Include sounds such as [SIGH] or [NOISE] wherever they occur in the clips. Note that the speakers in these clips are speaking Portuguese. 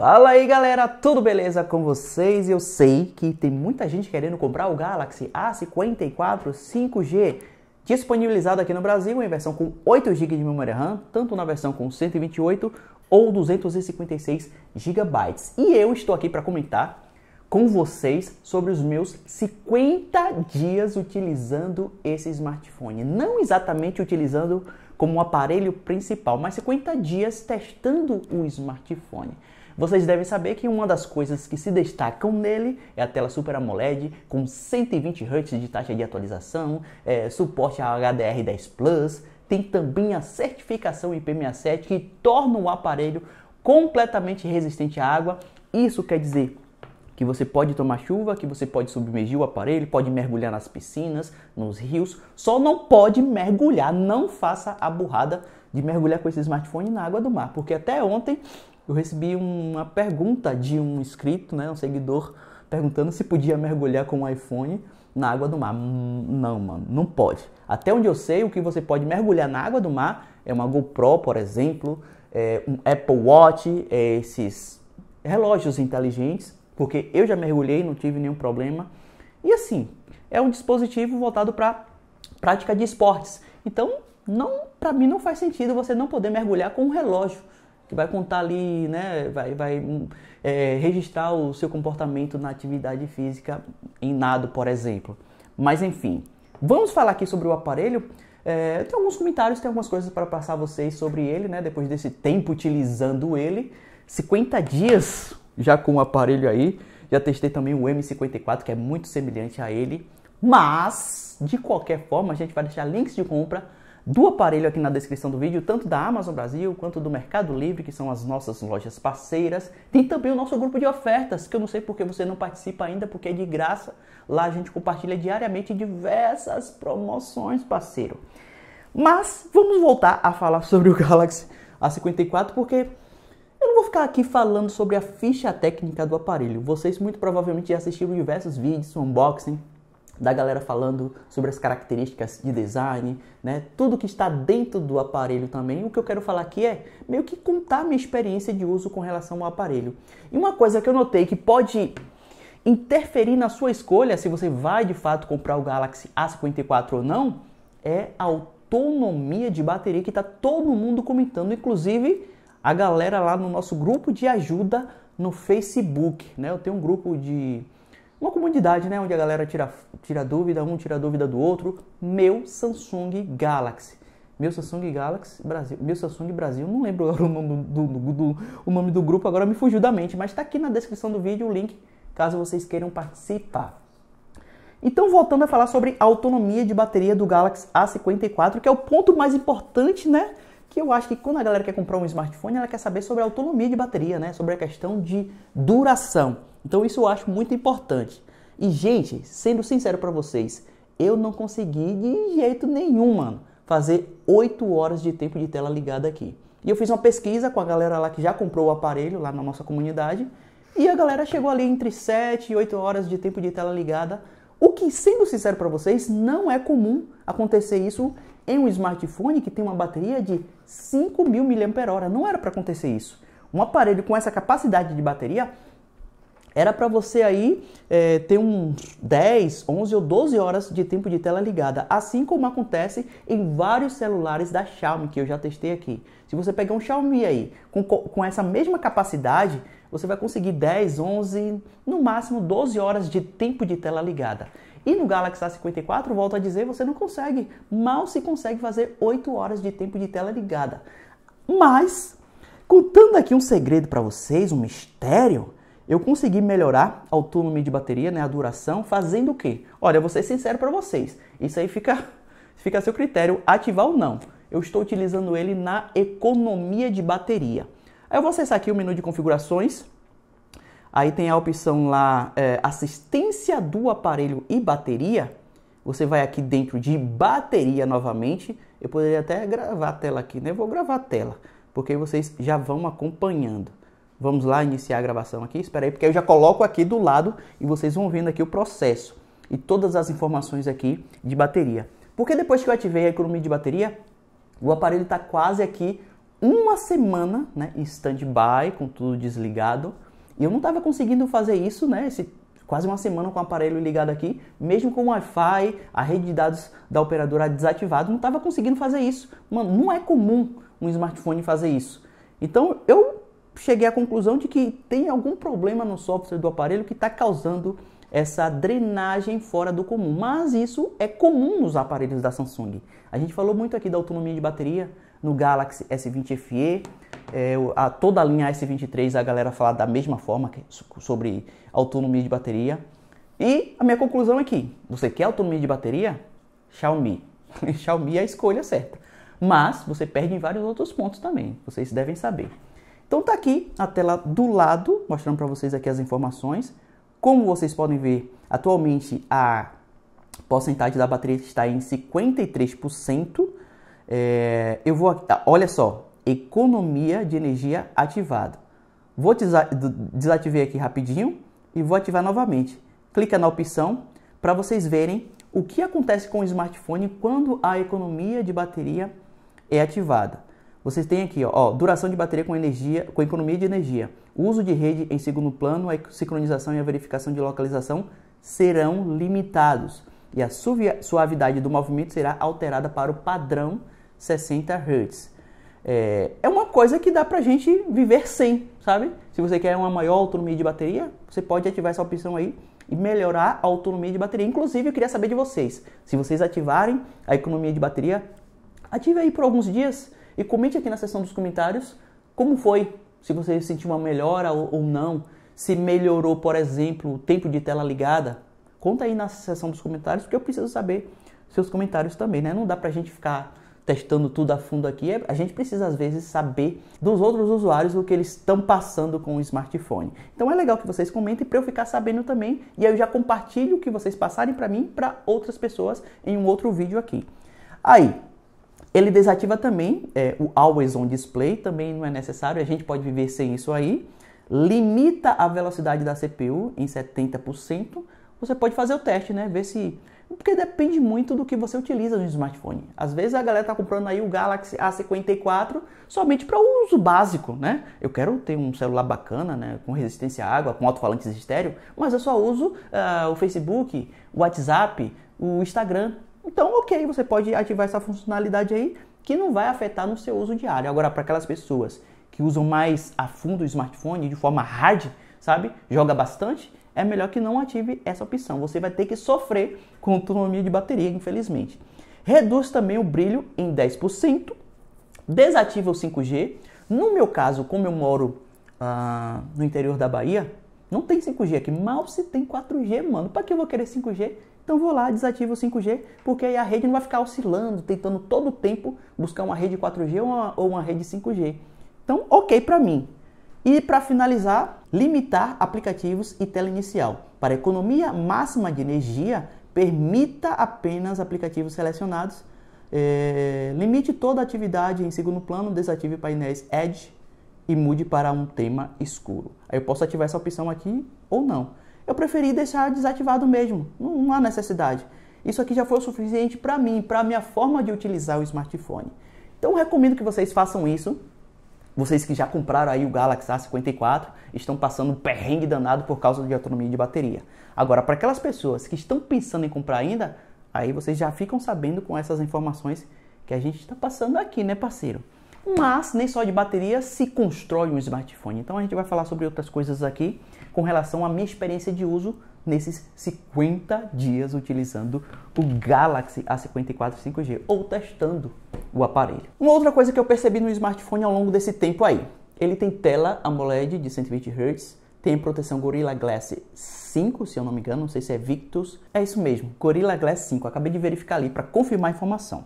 Fala aí galera, tudo beleza com vocês? Eu sei que tem muita gente querendo comprar o Galaxy A54 5G disponibilizado aqui no Brasil em versão com 8 GB de memória RAM, tanto na versão com 128 ou 256 GB. E eu estou aqui para comentar com vocês sobre os meus 50 dias utilizando esse smartphone. Não exatamente utilizando como o aparelho principal, mas 50 dias testando o smartphone. Vocês devem saber que uma das coisas que se destacam nele é a tela Super AMOLED com 120 Hz de taxa de atualização, é, suporte a HDR10 Plus, tem também a certificação IP67 que torna o aparelho completamente resistente à água. Isso quer dizer que você pode tomar chuva, que você pode submergir o aparelho, pode mergulhar nas piscinas, nos rios, só não pode mergulhar, não faça a burrada de mergulhar com esse smartphone na água do mar, porque até ontem eu recebi uma pergunta de um inscrito, né, um seguidor, perguntando se podia mergulhar com o um iPhone na água do mar. Não, mano, não pode. Até onde eu sei, o que você pode mergulhar na água do mar é uma GoPro, por exemplo, é um Apple Watch, é esses relógios inteligentes porque eu já mergulhei, não tive nenhum problema. E assim, é um dispositivo voltado para prática de esportes. Então, não, para mim não faz sentido você não poder mergulhar com um relógio que vai contar ali, né, vai, vai é, registrar o seu comportamento na atividade física em nado, por exemplo. Mas enfim, vamos falar aqui sobre o aparelho. É, tem alguns comentários, tem algumas coisas para passar a vocês sobre ele, né? Depois desse tempo utilizando ele, 50 dias já com o aparelho aí. Já testei também o M54, que é muito semelhante a ele. Mas, de qualquer forma, a gente vai deixar links de compra do aparelho aqui na descrição do vídeo, tanto da Amazon Brasil quanto do Mercado Livre, que são as nossas lojas parceiras. Tem também o nosso grupo de ofertas, que eu não sei porque você não participa ainda, porque é de graça. Lá a gente compartilha diariamente diversas promoções, parceiro. Mas vamos voltar a falar sobre o Galaxy A54, porque vou ficar aqui falando sobre a ficha técnica do aparelho. Vocês muito provavelmente já assistiram diversos vídeos, unboxing, da galera falando sobre as características de design, né? Tudo que está dentro do aparelho também. O que eu quero falar aqui é meio que contar minha experiência de uso com relação ao aparelho. E uma coisa que eu notei que pode interferir na sua escolha se você vai de fato comprar o Galaxy A54 ou não é a autonomia de bateria que está todo mundo comentando, inclusive a galera lá no nosso grupo de ajuda no Facebook, né? Eu tenho um grupo de uma comunidade, né, onde a galera tira, tira dúvida, um tira dúvida do outro. Meu Samsung Galaxy. Meu Samsung Galaxy Brasil, meu Samsung Brasil, não lembro o nome do, do, do, o nome do grupo, agora me fugiu da mente, mas está aqui na descrição do vídeo o link caso vocês queiram participar. Então, voltando a falar sobre a autonomia de bateria do Galaxy A54, que é o ponto mais importante, né? que eu acho que quando a galera quer comprar um smartphone, ela quer saber sobre a autonomia de bateria, né? Sobre a questão de duração. Então isso eu acho muito importante. E gente, sendo sincero para vocês, eu não consegui de jeito nenhum, mano, fazer 8 horas de tempo de tela ligada aqui. E eu fiz uma pesquisa com a galera lá que já comprou o aparelho lá na nossa comunidade, e a galera chegou ali entre 7 e 8 horas de tempo de tela ligada, o que, sendo sincero para vocês, não é comum acontecer isso em um smartphone que tem uma bateria de 5.000 mAh. Não era para acontecer isso. Um aparelho com essa capacidade de bateria era para você aí é, ter uns 10, 11 ou 12 horas de tempo de tela ligada, assim como acontece em vários celulares da Xiaomi que eu já testei aqui. Se você pegar um Xiaomi aí com, com essa mesma capacidade, você vai conseguir 10, 11, no máximo 12 horas de tempo de tela ligada. E no Galaxy A54, volto a dizer, você não consegue, mal se consegue fazer 8 horas de tempo de tela ligada. Mas, contando aqui um segredo para vocês, um mistério, eu consegui melhorar a autonomia de bateria, né, a duração, fazendo o quê? Olha, eu vou ser sincero para vocês, isso aí fica, [LAUGHS] fica a seu critério, ativar ou não. Eu estou utilizando ele na economia de bateria. Aí eu vou acessar aqui o menu de configurações, Aí tem a opção lá é, assistência do aparelho e bateria. Você vai aqui dentro de bateria novamente. Eu poderia até gravar a tela aqui, né? Eu vou gravar a tela, porque vocês já vão acompanhando. Vamos lá iniciar a gravação aqui. Espera aí, porque eu já coloco aqui do lado e vocês vão vendo aqui o processo e todas as informações aqui de bateria. Porque depois que eu ativei a economia de bateria, o aparelho está quase aqui uma semana, né, Standby, stand-by, com tudo desligado, e eu não estava conseguindo fazer isso, né? Esse, quase uma semana com o aparelho ligado aqui, mesmo com o Wi-Fi, a rede de dados da operadora desativada, não estava conseguindo fazer isso. Mano, não é comum um smartphone fazer isso. Então eu cheguei à conclusão de que tem algum problema no software do aparelho que está causando essa drenagem fora do comum. Mas isso é comum nos aparelhos da Samsung. A gente falou muito aqui da autonomia de bateria no Galaxy S20 FE, é, a, toda a linha S23 a galera fala da mesma forma que, sobre autonomia de bateria. E a minha conclusão é que você quer autonomia de bateria? Xiaomi. [LAUGHS] Xiaomi é a escolha certa. Mas você perde em vários outros pontos também, vocês devem saber. Então tá aqui a tela do lado, mostrando para vocês aqui as informações. Como vocês podem ver, atualmente a porcentagem da bateria está em 53%. É, eu vou, tá, olha só, economia de energia ativado. Vou desativar aqui rapidinho e vou ativar novamente. Clica na opção para vocês verem o que acontece com o smartphone quando a economia de bateria é ativada. Vocês têm aqui, ó, duração de bateria com energia, com economia de energia, uso de rede em segundo plano, a sincronização e a verificação de localização serão limitados e a suavidade do movimento será alterada para o padrão 60 Hz é, é uma coisa que dá pra gente viver sem, sabe? Se você quer uma maior autonomia de bateria, você pode ativar essa opção aí e melhorar a autonomia de bateria. Inclusive, eu queria saber de vocês. Se vocês ativarem a economia de bateria, ative aí por alguns dias e comente aqui na seção dos comentários como foi, se você sentiu uma melhora ou não, se melhorou, por exemplo, o tempo de tela ligada. Conta aí na seção dos comentários, porque eu preciso saber seus comentários também, né? Não dá pra gente ficar testando tudo a fundo aqui, é, a gente precisa às vezes saber dos outros usuários o que eles estão passando com o smartphone. Então é legal que vocês comentem para eu ficar sabendo também e aí eu já compartilho o que vocês passarem para mim para outras pessoas em um outro vídeo aqui. Aí, ele desativa também é, o Always On Display, também não é necessário, a gente pode viver sem isso aí. Limita a velocidade da CPU em 70%. Você pode fazer o teste, né? Ver se porque depende muito do que você utiliza no smartphone. Às vezes a galera tá comprando aí o Galaxy A54 somente para uso básico, né? Eu quero ter um celular bacana, né? Com resistência à água, com alto-falante estéreo, mas eu só uso uh, o Facebook, o WhatsApp, o Instagram. Então, ok, você pode ativar essa funcionalidade aí que não vai afetar no seu uso diário. Agora, para aquelas pessoas que usam mais a fundo o smartphone de forma hard, sabe? Joga bastante, é melhor que não ative essa opção. Você vai ter que sofrer com autonomia de bateria, infelizmente. Reduz também o brilho em 10%, desativa o 5G. No meu caso, como eu moro ah, no interior da Bahia, não tem 5G aqui, mal se tem 4G, mano. Para que eu vou querer 5G? Então vou lá, desativa o 5G, porque aí a rede não vai ficar oscilando, tentando todo o tempo buscar uma rede 4G ou uma, ou uma rede 5G. Então, ok para mim. E para finalizar, limitar aplicativos e tela inicial. Para economia máxima de energia, permita apenas aplicativos selecionados. É, limite toda atividade em segundo plano, desative painéis Edge e mude para um tema escuro. Aí eu posso ativar essa opção aqui ou não. Eu preferi deixar desativado mesmo, não, não há necessidade. Isso aqui já foi o suficiente para mim, para a minha forma de utilizar o smartphone. Então recomendo que vocês façam isso vocês que já compraram aí o Galaxy A54 estão passando um perrengue danado por causa de autonomia de bateria. Agora, para aquelas pessoas que estão pensando em comprar ainda, aí vocês já ficam sabendo com essas informações que a gente está passando aqui, né, parceiro? Mas nem só de bateria se constrói um smartphone. Então a gente vai falar sobre outras coisas aqui com relação à minha experiência de uso nesses 50 dias utilizando o Galaxy A54 5G ou testando o aparelho. Uma outra coisa que eu percebi no smartphone ao longo desse tempo aí, ele tem tela AMOLED de 120 Hz, tem proteção Gorilla Glass 5, se eu não me engano, não sei se é Victus. É isso mesmo, Gorilla Glass 5. Acabei de verificar ali para confirmar a informação.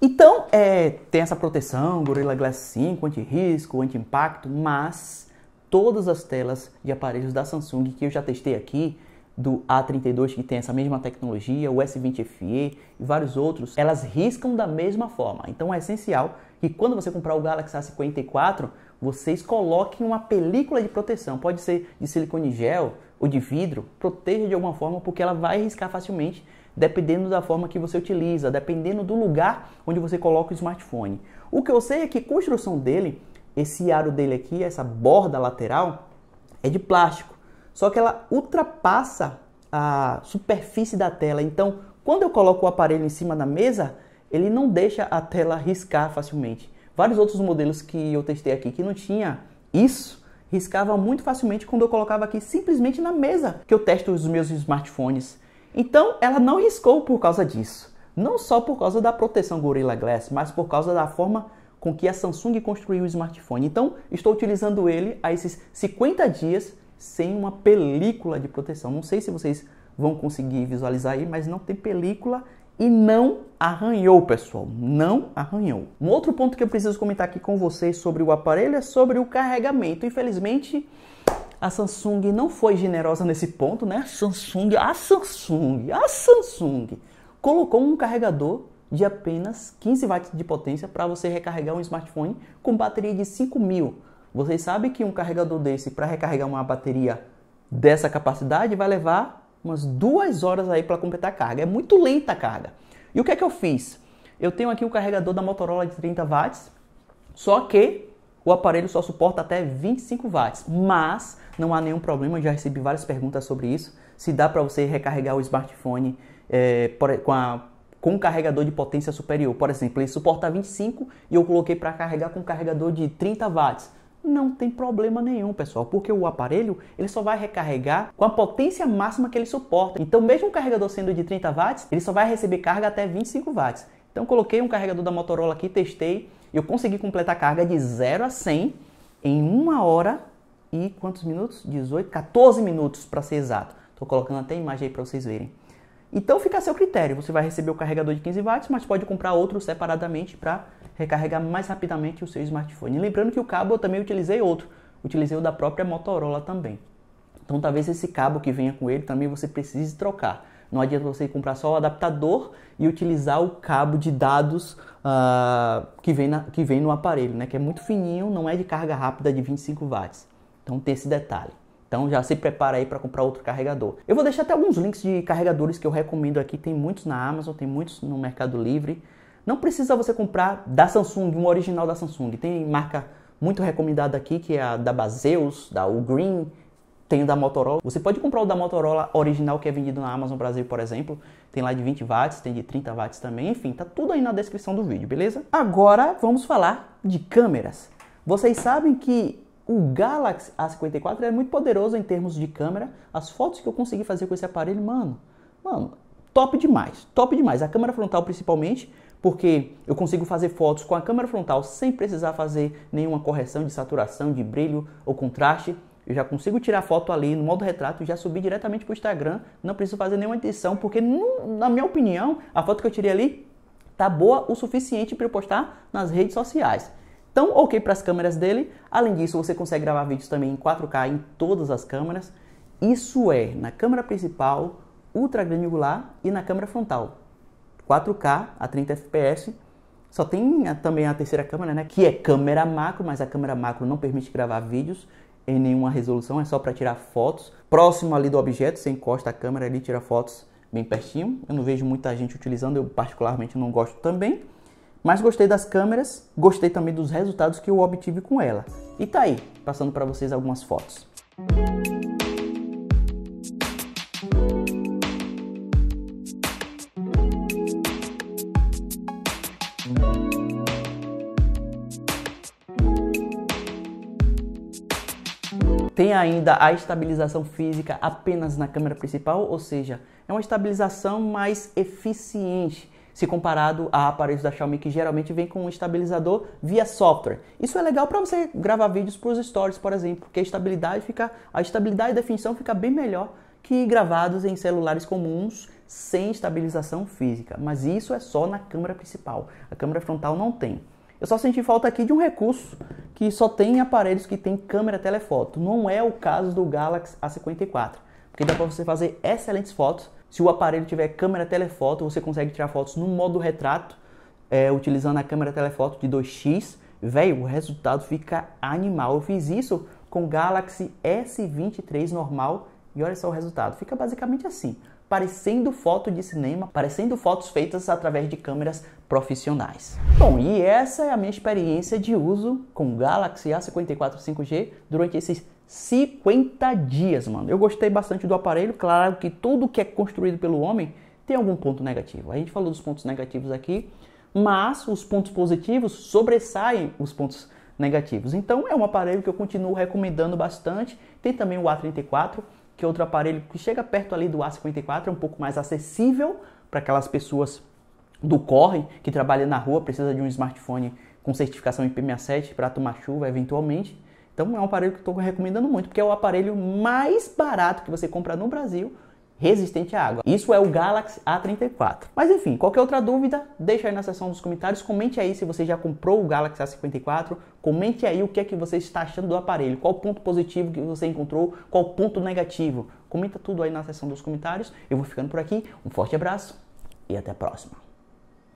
Então, é, tem essa proteção, Gorilla Glass 5, anti-risco, anti-impacto, mas todas as telas de aparelhos da Samsung que eu já testei aqui, do A32 que tem essa mesma tecnologia, o S20 FE e vários outros, elas riscam da mesma forma. Então é essencial que quando você comprar o Galaxy A54, vocês coloquem uma película de proteção, pode ser de silicone gel ou de vidro, proteja de alguma forma porque ela vai riscar facilmente dependendo da forma que você utiliza, dependendo do lugar onde você coloca o smartphone. O que eu sei é que a construção dele, esse aro dele aqui, essa borda lateral é de plástico só que ela ultrapassa a superfície da tela. Então, quando eu coloco o aparelho em cima da mesa, ele não deixa a tela riscar facilmente. Vários outros modelos que eu testei aqui que não tinha isso, riscava muito facilmente quando eu colocava aqui simplesmente na mesa que eu testo os meus smartphones. Então, ela não riscou por causa disso. Não só por causa da proteção Gorilla Glass, mas por causa da forma com que a Samsung construiu o smartphone. Então, estou utilizando ele há esses 50 dias sem uma película de proteção. Não sei se vocês vão conseguir visualizar aí, mas não tem película e não arranhou, pessoal. Não arranhou. Um outro ponto que eu preciso comentar aqui com vocês sobre o aparelho é sobre o carregamento. Infelizmente, a Samsung não foi generosa nesse ponto, né? A Samsung, a Samsung, a Samsung colocou um carregador de apenas 15 watts de potência para você recarregar um smartphone com bateria de 5000. Vocês sabem que um carregador desse, para recarregar uma bateria dessa capacidade, vai levar umas duas horas aí para completar a carga. É muito lenta a carga. E o que é que eu fiz? Eu tenho aqui o carregador da Motorola de 30 watts, só que o aparelho só suporta até 25 watts, mas não há nenhum problema. Já recebi várias perguntas sobre isso. Se dá para você recarregar o smartphone é, com, a, com um carregador de potência superior, por exemplo, ele suporta 25 e eu coloquei para carregar com um carregador de 30 watts não tem problema nenhum, pessoal, porque o aparelho ele só vai recarregar com a potência máxima que ele suporta. Então, mesmo o carregador sendo de 30 watts, ele só vai receber carga até 25 watts. Então, coloquei um carregador da Motorola aqui, testei, eu consegui completar a carga de 0 a 100 em 1 hora e quantos minutos? 18, 14 minutos para ser exato. Estou colocando até a imagem aí para vocês verem. Então fica a seu critério. Você vai receber o carregador de 15 watts, mas pode comprar outro separadamente para recarregar mais rapidamente o seu smartphone. E lembrando que o cabo eu também utilizei outro, utilizei o da própria Motorola também. Então talvez esse cabo que venha com ele também você precise trocar. Não adianta você comprar só o adaptador e utilizar o cabo de dados uh, que, vem na, que vem no aparelho, né? que é muito fininho, não é de carga rápida de 25 watts. Então tem esse detalhe. Então já se prepara aí para comprar outro carregador. Eu vou deixar até alguns links de carregadores que eu recomendo aqui. Tem muitos na Amazon, tem muitos no Mercado Livre. Não precisa você comprar da Samsung, um original da Samsung. Tem marca muito recomendada aqui, que é a da Baseus, da Ugreen tem o da Motorola. Você pode comprar o da Motorola original que é vendido na Amazon Brasil, por exemplo. Tem lá de 20 watts, tem de 30 watts também. Enfim, tá tudo aí na descrição do vídeo, beleza? Agora vamos falar de câmeras. Vocês sabem que o Galaxy A54 é muito poderoso em termos de câmera. As fotos que eu consegui fazer com esse aparelho, mano, mano, top demais, top demais. A câmera frontal principalmente, porque eu consigo fazer fotos com a câmera frontal sem precisar fazer nenhuma correção de saturação, de brilho ou contraste. Eu já consigo tirar foto ali no modo retrato e já subir diretamente para o Instagram. Não preciso fazer nenhuma edição, porque na minha opinião, a foto que eu tirei ali tá boa o suficiente para eu postar nas redes sociais. Então, ok para as câmeras dele. Além disso, você consegue gravar vídeos também em 4K em todas as câmeras. Isso é na câmera principal, ultra granular e na câmera frontal. 4K a 30 FPS. Só tem a, também a terceira câmera, né? Que é câmera macro, mas a câmera macro não permite gravar vídeos em nenhuma resolução, é só para tirar fotos. Próximo ali do objeto, você encosta a câmera ali, tira fotos bem pertinho. Eu não vejo muita gente utilizando, eu particularmente não gosto também. Mas gostei das câmeras, gostei também dos resultados que eu obtive com ela. E tá aí, passando para vocês algumas fotos. Tem ainda a estabilização física apenas na câmera principal, ou seja, é uma estabilização mais eficiente se comparado a aparelhos da Xiaomi que geralmente vem com um estabilizador via software. Isso é legal para você gravar vídeos para os stories, por exemplo, porque a estabilidade fica, a estabilidade e definição fica bem melhor que gravados em celulares comuns sem estabilização física. Mas isso é só na câmera principal. A câmera frontal não tem. Eu só senti falta aqui de um recurso que só tem aparelhos que tem câmera telefoto. Não é o caso do Galaxy A54, porque dá para você fazer excelentes fotos. Se o aparelho tiver câmera telefoto, você consegue tirar fotos no modo retrato, é, utilizando a câmera telefoto de 2x. Velho, o resultado fica animal. Eu fiz isso com o Galaxy S23 normal e olha só o resultado. Fica basicamente assim parecendo foto de cinema, parecendo fotos feitas através de câmeras profissionais. Bom, e essa é a minha experiência de uso com o Galaxy A54 5G durante esses 50 dias, mano. Eu gostei bastante do aparelho, claro que tudo que é construído pelo homem tem algum ponto negativo. A gente falou dos pontos negativos aqui, mas os pontos positivos sobressaem os pontos negativos. Então é um aparelho que eu continuo recomendando bastante. Tem também o A34, que outro aparelho que chega perto ali do A54, é um pouco mais acessível para aquelas pessoas do corre, que trabalha na rua, precisa de um smartphone com certificação IP67 para tomar chuva eventualmente. Então é um aparelho que estou recomendando muito, porque é o aparelho mais barato que você compra no Brasil resistente à água. Isso é o Galaxy A34. Mas enfim, qualquer outra dúvida, deixa aí na seção dos comentários, comente aí se você já comprou o Galaxy A54, comente aí o que é que você está achando do aparelho, qual ponto positivo que você encontrou, qual ponto negativo. Comenta tudo aí na seção dos comentários. Eu vou ficando por aqui. Um forte abraço e até a próxima.